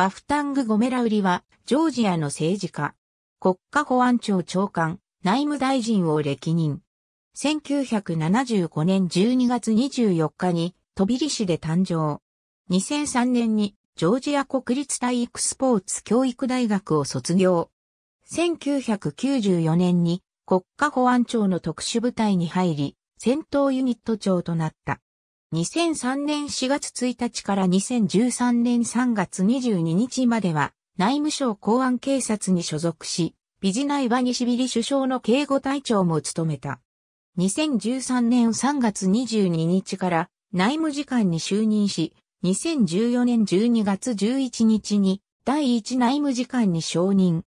バフタング・ゴメラウリは、ジョージアの政治家、国家保安庁長官、内務大臣を歴任。1975年12月24日に、トビリ市で誕生。2003年に、ジョージア国立体育スポーツ教育大学を卒業。1994年に、国家保安庁の特殊部隊に入り、戦闘ユニット長となった。2003年4月1日から2013年3月22日までは、内務省公安警察に所属し、ビジナイワニシビリ首相の警護隊長も務めた。2013年3月22日から内務次官に就任し、2014年12月11日に第1内務次官に承認。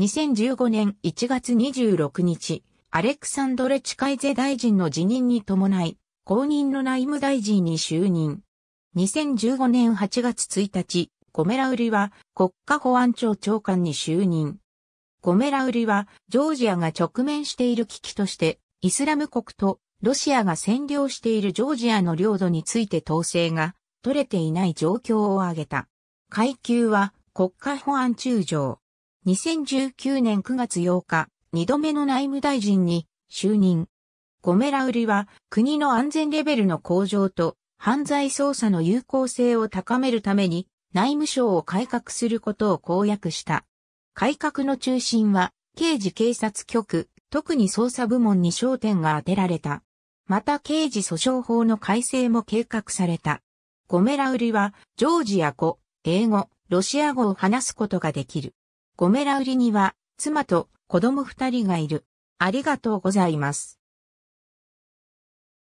2015年1月26日、アレクサンドレ・チカイゼ大臣の辞任に伴い、公認の内務大臣に就任。2015年8月1日、ゴメラウリは国家保安庁長官に就任。ゴメラウリはジョージアが直面している危機としてイスラム国とロシアが占領しているジョージアの領土について統制が取れていない状況を挙げた。階級は国家保安中将。2019年9月8日、2度目の内務大臣に就任。ゴメラ売りは国の安全レベルの向上と犯罪捜査の有効性を高めるために内務省を改革することを公約した。改革の中心は刑事警察局、特に捜査部門に焦点が当てられた。また刑事訴訟法の改正も計画された。ゴメラ売りはジョージア語、英語、ロシア語を話すことができる。ゴメラ売りには妻と子供二人がいる。ありがとうございます。